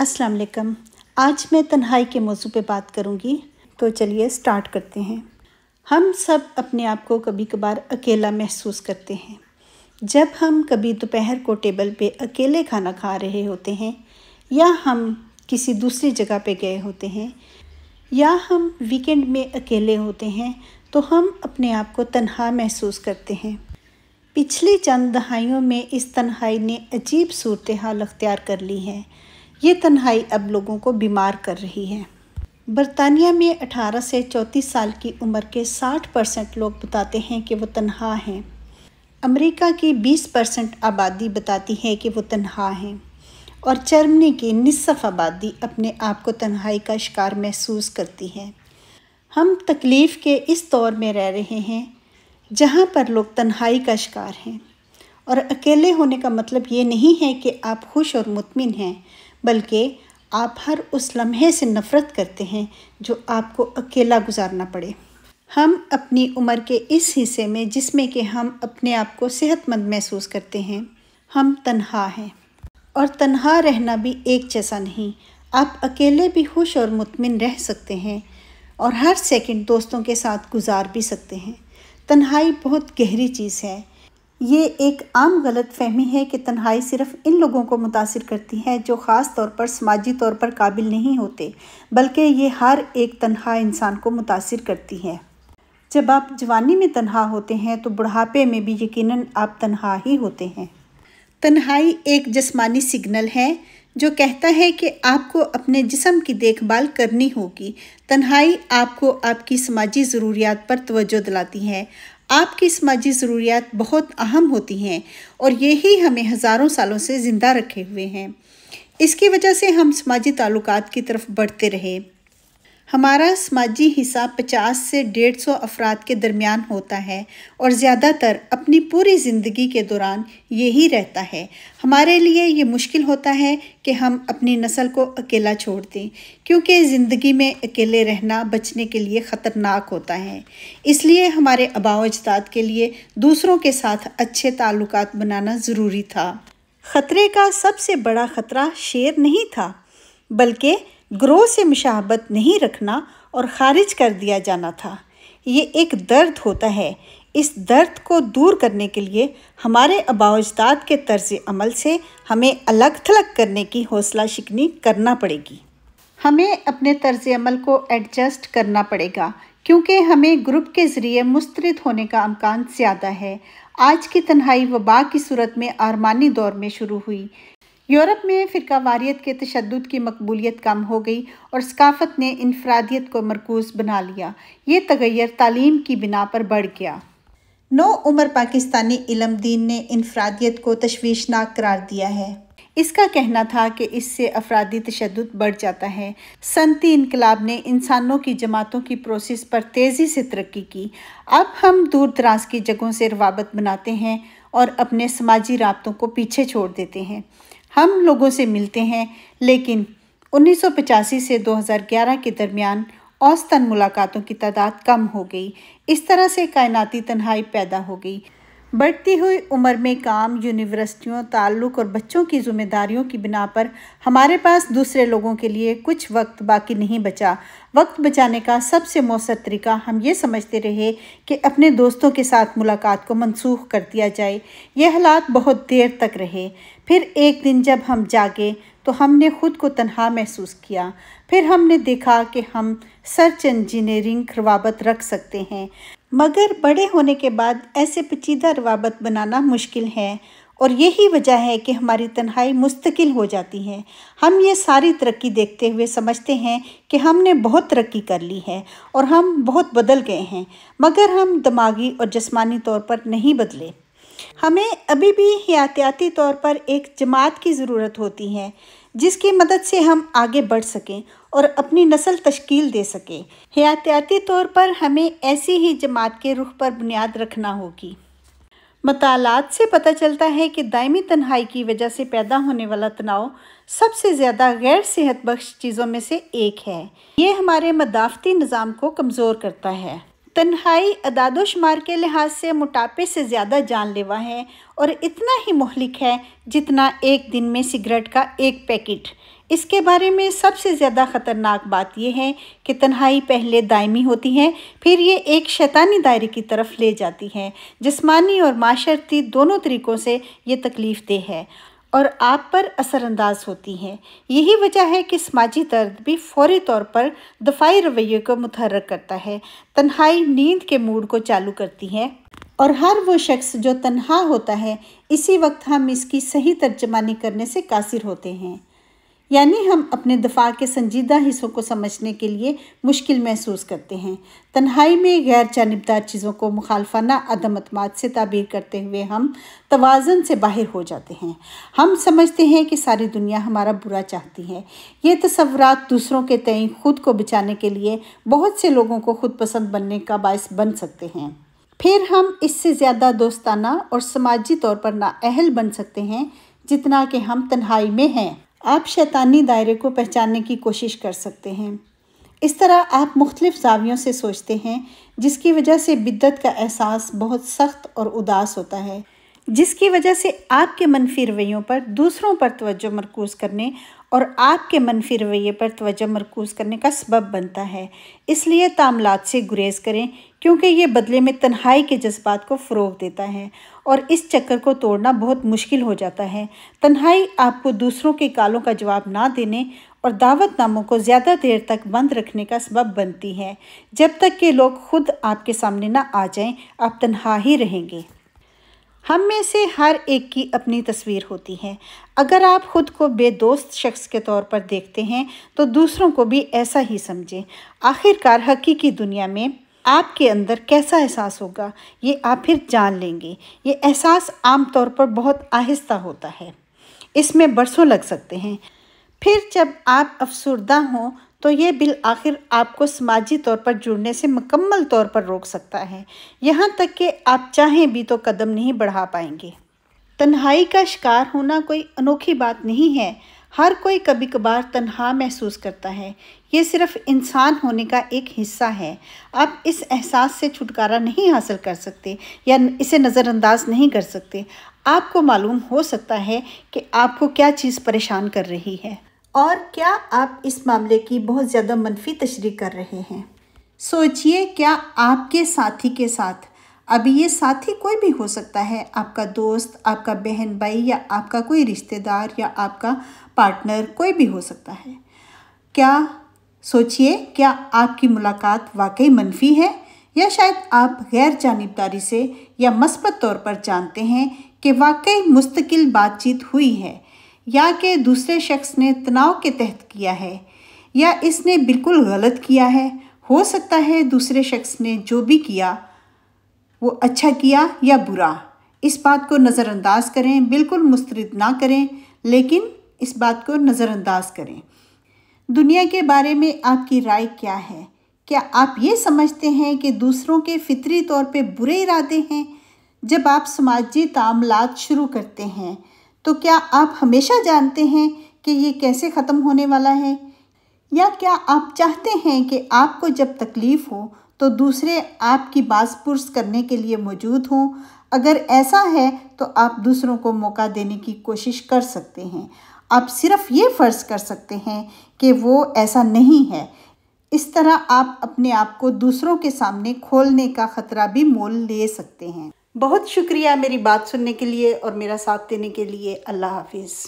अस्सलाम वालेकुम आज मैं तन्हाई के मौजू पे बात करूँगी तो चलिए स्टार्ट करते हैं हम सब अपने आप को कभी कभार अकेला महसूस करते हैं जब हम कभी दोपहर को टेबल पे अकेले खाना खा रहे होते हैं या हम किसी दूसरी जगह पे गए होते हैं या हम वीकेंड में अकेले होते हैं तो हम अपने आप को तन्हा महसूस करते हैं पिछले चंद दहाइयों में इस तन्हाई ने अजीब सूरत हाल अख्तियार कर ली है ये तन्हाई अब लोगों को बीमार कर रही है बरतानिया में 18 से 34 साल की उम्र के 60 परसेंट लोग बताते हैं कि वो तन्हा हैं अमेरिका की 20 परसेंट आबादी बताती है कि वो तन्हा हैं और जर्मनी की निसफ आबादी अपने आप को तन्हाई का शिकार महसूस करती है हम तकलीफ़ के इस दौर में रह रहे हैं जहाँ पर लोग तन्हाई का शिकार हैं और अकेले होने का मतलब ये नहीं है कि आप खुश और मुतमिन हैं बल्कि आप हर उस लम्हे से नफ़रत करते हैं जो आपको अकेला गुजारना पड़े हम अपनी उम्र के इस हिस्से में जिसमें कि हम अपने आप को सेहतमंद महसूस करते हैं हम तन्हा हैं और तन्हा रहना भी एक जैसा नहीं आप अकेले भी खुश और मुतमिन रह सकते हैं और हर सेकंड दोस्तों के साथ गुजार भी सकते हैं तन्हाई बहुत गहरी चीज़ है ये एक आम गलत फहमी है कि तन्हाई सिर्फ इन लोगों को मुतासर करती है जो ख़ास तौर पर समाजी तौर पर काबिल नहीं होते बल्कि ये हर एक तनहा इंसान को मुतासर करती है जब आप जवानी में तनहा होते हैं तो बुढ़ापे में भी यकीनन आप तनहा ही होते हैं तन्हाई एक जस्मानी सिग्नल है जो कहता है कि आपको अपने जिसम की देखभाल करनी होगी तन्हाई आपको आपकी समाजी ज़रूरियात पर तोज्जो दिलाती है आपकी समाजी ज़रूरियात बहुत अहम होती हैं और यही हमें हज़ारों सालों से ज़िंदा रखे हुए हैं इसकी वजह से हम समाजी ताल्लुकात की तरफ बढ़ते रहे हमारा समाजी हिस्सा पचास से डेढ़ सौ अफराद के दरमियान होता है और ज़्यादातर अपनी पूरी ज़िंदगी के दौरान यही रहता है हमारे लिए ये मुश्किल होता है कि हम अपनी नस्ल को अकेला छोड़ दें क्योंकि ज़िंदगी में अकेले रहना बचने के लिए ख़तरनाक होता है इसलिए हमारे आबाव अजदाद के लिए दूसरों के साथ अच्छे ताल्लुक बनाना ज़रूरी था ख़तरे का सबसे बड़ा ख़तरा शेर नहीं था बल्कि ग्रोह से मुशाहबत नहीं रखना और ख़ारिज कर दिया जाना था ये एक दर्द होता है इस दर्द को दूर करने के लिए हमारे अबाजदाद के तर्ज अमल से हमें अलग थलग करने की हौसला शिकनी करना पड़ेगी हमें अपने तर्ज अमल को एडजस्ट करना पड़ेगा क्योंकि हमें ग्रुप के ज़रिए मुस्तरद होने का अम्कान ज़्यादा है आज की तन्हाई वबा की सूरत में आरमानी दौर में शुरू हुई यूरोप में फ़िरका वारियत के तशद की मकबूलीत कम हो गई और सकाफत ने इनफरादियत को मरकूज बना लिया ये तगैर तालीम की बिना पर बढ़ गया नौ उम्र पाकिस्तानी इलम दीन ने इनफरादियत को तशवीशनाक करार दिया है इसका कहना था कि इससे अफरादी तशद बढ़ जाता है सनती इनकलाब ने इंसानों की जमातों की प्रोसेस पर तेज़ी से तरक्की की अब हम दूर दराज की जगहों से रवाबत बनाते हैं और अपने समाजी रबतों को पीछे छोड़ देते हैं हम लोगों से मिलते हैं लेकिन 1985 से 2011 के दरमियान औसतन मुलाकातों की तादाद कम हो गई इस तरह से कायनाती तन्हाई पैदा हो गई बढ़ती हुई उम्र में काम यूनिवर्सिटियों ताल्लुक और बच्चों की जिम्मेदारियों की बिना पर हमारे पास दूसरे लोगों के लिए कुछ वक्त बाकी नहीं बचा वक्त बचाने का सबसे मौसर तरीका हम ये समझते रहे कि अपने दोस्तों के साथ मुलाकात को मनसूख कर दिया जाए यह हालात बहुत देर तक रहे फिर एक दिन जब हम जागे तो हमने खुद को तनहा महसूस किया फिर हमने देखा कि हम सर्च इंजीनियरिंग रवाबत रख सकते हैं मगर बड़े होने के बाद ऐसे पेचीदा रवाबत बनाना मुश्किल है और यही वजह है कि हमारी तन्हाई मुस्तकिल हो जाती है हम ये सारी तरक्की देखते हुए समझते हैं कि हमने बहुत तरक्की कर ली है और हम बहुत बदल गए हैं मगर हम दिमागी और जस्मानी तौर पर नहीं बदले हमें अभी भी हयातियाती तौर पर एक जमात की ज़रूरत होती है जिसकी मदद से हम आगे बढ़ सकें और अपनी नस्ल तश्कील दे सकें हयातियाती तौर पर हमें ऐसी ही जमात के रुख पर बुनियाद रखना होगी मतालात से पता चलता है कि दायमी तन्हाई की वजह से पैदा होने वाला तनाव सबसे ज़्यादा गैर सेहत बख्श चीज़ों में से एक है ये हमारे मदाफती निज़ाम को कमज़ोर करता है तन्हाई अदादोशुमार के लिहाज से मोटापे से ज़्यादा जानलेवा है और इतना ही महलिक है जितना एक दिन में सिगरेट का एक पैकेट इसके बारे में सबसे ज़्यादा ख़तरनाक बात यह है कि तन्हाई पहले दायमी होती है फिर ये एक शैतानी दायरे की तरफ ले जाती है जिसमानी और माशरती दोनों तरीक़ों से ये तकलीफ़ देह है और आप पर असरअंदाज होती हैं यही वजह है कि समाजी दर्द भी फौरी तौर पर दफाई रवैये को मुतहर करता है तन्हाई नींद के मूड को चालू करती है और हर वो शख्स जो तन्हा होता है इसी वक्त हम इसकी सही तर्जमानी करने से कासिर होते हैं यानी हम अपने दफा के संजीदा हिस्सों को समझने के लिए मुश्किल महसूस करते हैं तन्हाई में गैर जानबदार चीज़ों को मुखालफाना अदम अतमाद से ताबीर करते हुए हम तोज़न से बाहर हो जाते हैं हम समझते हैं कि सारी दुनिया हमारा बुरा चाहती है ये तस्वरत दूसरों के तय खुद को बचाने के लिए बहुत से लोगों को खुद पसंद बनने का बायस बन सकते हैं फिर हम इससे ज़्यादा दोस्ताना और समाजी तौर पर नाअहल बन सकते हैं जितना कि हम तन्हाई में हैं आप शैतानी दायरे को पहचानने की कोशिश कर सकते हैं इस तरह आप मुख्तलिफ जावियों से सोचते हैं जिसकी वजह से बिद्दत का एहसास बहुत सख्त और उदास होता है जिसकी वजह से आपके मनफी रवैयों पर दूसरों पर तवज्जो मरकूज़ करने और आपके मनफी रवैये पर तोजह मरकूज करने का सबब बनता है इसलिए तामलात से गुरेज करें क्योंकि ये बदले में तन्हाई के जज्बात को फ़रोग देता है और इस चक्कर को तोड़ना बहुत मुश्किल हो जाता है तन्हाई आपको दूसरों के कालों का जवाब ना देने और दावत नामों को ज़्यादा देर तक बंद रखने का सबब बनती है जब तक कि लोग खुद आपके सामने ना आ जाएं आप तन्हा ही रहेंगे हम में से हर एक की अपनी तस्वीर होती है अगर आप खुद को बेदोस्त शख्स के तौर पर देखते हैं तो दूसरों को भी ऐसा ही समझें आखिरकार हकीकी दुनिया में आपके अंदर कैसा एहसास होगा ये आप फिर जान लेंगे ये एहसास आम तौर पर बहुत आहिस्ता होता है इसमें बरसों लग सकते हैं फिर जब आप अफसरदा हों तो ये बिल आखिर आपको समाजी तौर पर जुड़ने से मुकम्मल तौर पर रोक सकता है यहाँ तक कि आप चाहें भी तो कदम नहीं बढ़ा पाएंगे तन्हाई का शिकार होना कोई अनोखी बात नहीं है हर कोई कभी कभार तन्हा महसूस करता है ये सिर्फ इंसान होने का एक हिस्सा है आप इस एहसास से छुटकारा नहीं हासिल कर सकते या इसे नज़रअंदाज नहीं कर सकते आपको मालूम हो सकता है कि आपको क्या चीज़ परेशान कर रही है और क्या आप इस मामले की बहुत ज़्यादा मनफी तशरी कर रहे हैं सोचिए क्या आपके साथी के साथ अभी ये साथी कोई भी हो सकता है आपका दोस्त आपका बहन भाई या आपका कोई रिश्तेदार या आपका पार्टनर कोई भी हो सकता है क्या सोचिए क्या आपकी मुलाकात वाकई मनफी है या शायद आप गैर जानबदारी से या मस्बत तौर पर जानते हैं कि वाकई मुस्तकिल बातचीत हुई है या कि दूसरे शख्स ने तनाव के तहत किया है या इसने बिल्कुल गलत किया है हो सकता है दूसरे शख्स ने जो भी किया वो अच्छा किया या बुरा इस बात को नज़रअंदाज करें बिल्कुल मुस्तरद ना करें लेकिन इस बात को नज़रअंदाज करें दुनिया के बारे में आपकी राय क्या है क्या आप ये समझते हैं कि दूसरों के फितरी तौर पे बुरे इरादे हैं जब आप समाजी तामलात शुरू करते हैं तो क्या आप हमेशा जानते हैं कि ये कैसे ख़त्म होने वाला है या क्या आप चाहते हैं कि आपको जब तकलीफ़ हो तो दूसरे आपकी बास पुरस् करने के लिए मौजूद हों अगर ऐसा है तो आप दूसरों को मौका देने की कोशिश कर सकते हैं आप सिर्फ ये फ़र्ज़ कर सकते हैं कि वो ऐसा नहीं है इस तरह आप अपने आप को दूसरों के सामने खोलने का ख़तरा भी मोल ले सकते हैं बहुत शुक्रिया मेरी बात सुनने के लिए और मेरा साथ देने के लिए अल्लाह हाफिज़